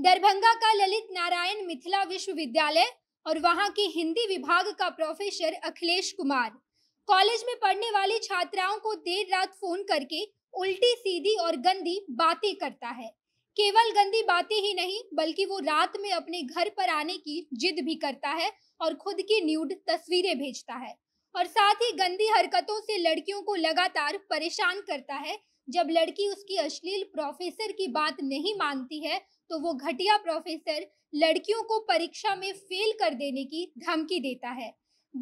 दरभंगा का ललित नारायण मिथिला विश्वविद्यालय और वहां की हिंदी विभाग का प्रोफेसर अखिलेश कुमार कॉलेज में पढ़ने वाली छात्राओं को देर रात फोन करके उल्टी सीधी और गंदी बातें करता है केवल गंदी बातें ही नहीं बल्कि वो रात में अपने घर पर आने की जिद भी करता है और खुद की न्यूड तस्वीरें भेजता है और साथ ही गंदी हरकतों से लड़कियों को लगातार परेशान करता है जब लड़की उसकी अश्लील प्रोफेसर की बात नहीं मानती है तो वो घटिया प्रोफेसर लड़कियों को परीक्षा में फेल कर देने की धमकी देता है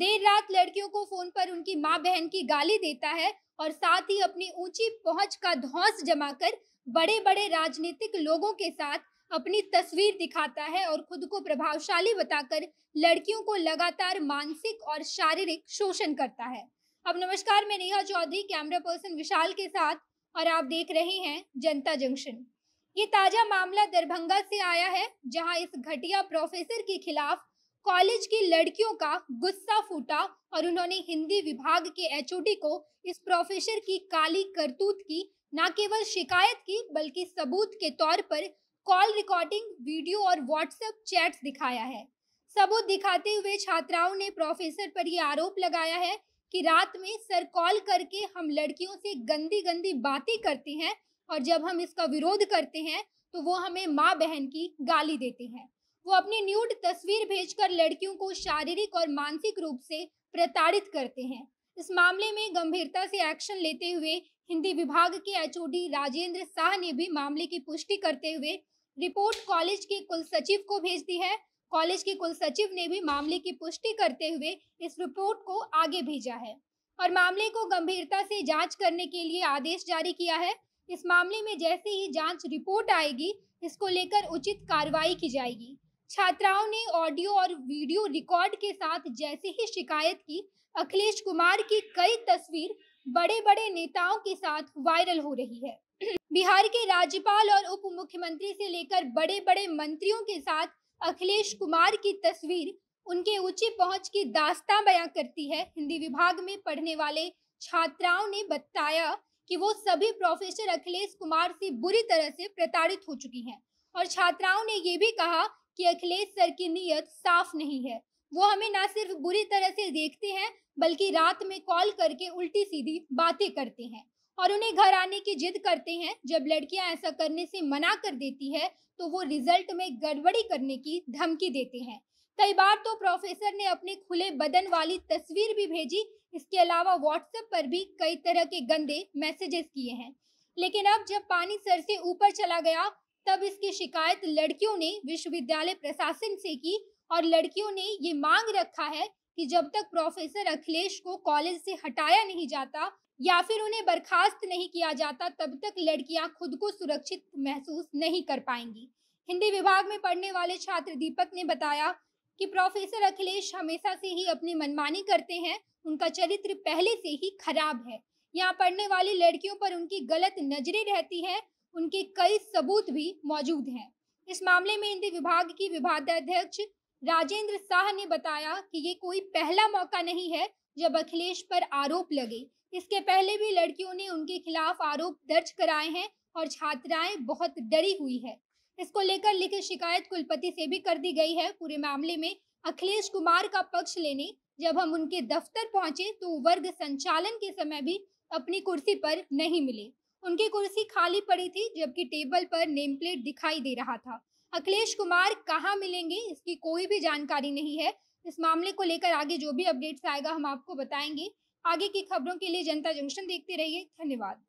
देर रात लड़कियों को फोन पर उनकी माँ बहन की गाली देता है और साथ ही अपनी ऊंची पहुंच का धौस जमाकर बड़े बड़े राजनीतिक लोगों के साथ अपनी तस्वीर दिखाता है और खुद को प्रभावशाली बताकर लड़कियों को लगातार मानसिक और शारीरिक शोषण करता है अब नमस्कार मैं नेहा चौधरी कैमरा पर्सन विशाल के साथ और आप देख रहे हैं जनता जंक्शन ये ताजा मामला दरभंगा से आया है जहां इस घटिया प्रोफेसर के खिलाफ कॉलेज की लड़कियों का गुस्सा फूटा और उन्होंने हिंदी विभाग के एचओडी को इस प्रोफेसर की काली करतूत की न केवल शिकायत की बल्कि सबूत के तौर पर कॉल रिकॉर्डिंग वीडियो और व्हाट्सएप चैट्स दिखाया है सबूत दिखाते हुए छात्राओं ने प्रोफेसर पर यह आरोप लगाया है कि रात में सर कॉल करके हम लड़कियों से गंदी गंदी बातें करते हैं और जब हम इसका विरोध करते हैं तो वो हमें माँ बहन की गाली देते हैं वो अपनी न्यूड तस्वीर भेजकर लड़कियों को शारीरिक और मानसिक रूप से प्रताड़ित करते हैं इस मामले में गंभीरता से एक्शन लेते हुए हिंदी विभाग के एच राजेंद्र शाह ने भी मामले की पुष्टि करते हुए रिपोर्ट कॉलेज के कुल सचिव को भेज दी है कॉलेज के कुल सचिव ने भी मामले की पुष्टि करते हुए इस रिपोर्ट को आगे भेजा है और मामले को गंभीरता से जांच करने के लिए आदेश जारी किया है इस मामले में जैसे ही जांच रिपोर्ट आएगी इसको लेकर उचित कार्रवाई की जाएगी छात्राओं ने ऑडियो और वीडियो रिकॉर्ड के साथ जैसे ही शिकायत की अखिलेश कुमार की कई तस्वीर बड़े बड़े नेताओं के साथ वायरल हो रही है बिहार के राज्यपाल और उप मुख्यमंत्री से लेकर बड़े बड़े मंत्रियों के साथ अखिलेश कुमार की तस्वीर उनके ऊंची पहुंच की दास्ता बयां करती है हिंदी विभाग में पढ़ने वाले छात्राओं ने बताया कि वो सभी प्रोफेसर अखिलेश कुमार से बुरी तरह से प्रताड़ित हो चुकी हैं और छात्राओं ने ये भी कहा कि अखिलेश सर की नीयत साफ नहीं है वो हमें ना सिर्फ बुरी तरह से देखते हैं बल्कि रात में कॉल करके उल्टी सीधी बातें करते हैं और उन्हें घर आने की जिद करते हैं जब लड़कियां ऐसा करने से मना कर देती है तो वो रिजल्ट में गड़बड़ी करने की धमकी देते हैं कई बार तो प्रोफेसर ने अपने खुले बदन वाली तस्वीर भी भेजी इसके अलावा व्हाट्सएप पर भी कई तरह के गंदे मैसेजेस किए हैं लेकिन अब जब पानी सर से ऊपर चला गया तब इसकी शिकायत लड़कियों ने विश्वविद्यालय प्रशासन से की और लड़कियों ने ये मांग रखा है कि जब तक प्रोफेसर अखिलेश को कॉलेज से हटाया नहीं जाता या फिर उन्हें बर्खास्त नहीं किया जाता तब तक लड़कियां खुद को सुरक्षित महसूस नहीं कर पाएंगी हिंदी विभाग में पढ़ने वाले छात्र दीपक ने बताया कि प्रोफेसर अखिलेश हमेशा से ही अपनी मनमानी करते हैं उनका चरित्र पहले से ही खराब है यहाँ पढ़ने वाली लड़कियों पर उनकी गलत नजरें रहती हैं उनके कई सबूत भी मौजूद हैं इस मामले में हिंदी विभाग की विभागाध्यक्ष राजेंद्र शाह ने बताया कि ये कोई पहला मौका नहीं है जब अखिलेश पर आरोप लगे इसके पहले भी लड़कियों ने उनके खिलाफ आरोप दर्ज कराए हैं और छात्राएं बहुत डरी हुई है इसको लेकर लिखित शिकायत कुलपति से भी कर दी गई है पूरे मामले में अखिलेश कुमार का पक्ष लेने जब हम उनके दफ्तर पहुंचे तो वर्ग संचालन के समय भी अपनी कुर्सी पर नहीं मिले उनकी कुर्सी खाली पड़ी थी जबकि टेबल पर नेम प्लेट दिखाई दे रहा था अखिलेश कुमार कहाँ मिलेंगे इसकी कोई भी जानकारी नहीं है इस मामले को लेकर आगे जो भी अपडेट्स आएगा हम आपको बताएंगे आगे की खबरों के लिए जनता जंक्शन देखते रहिए धन्यवाद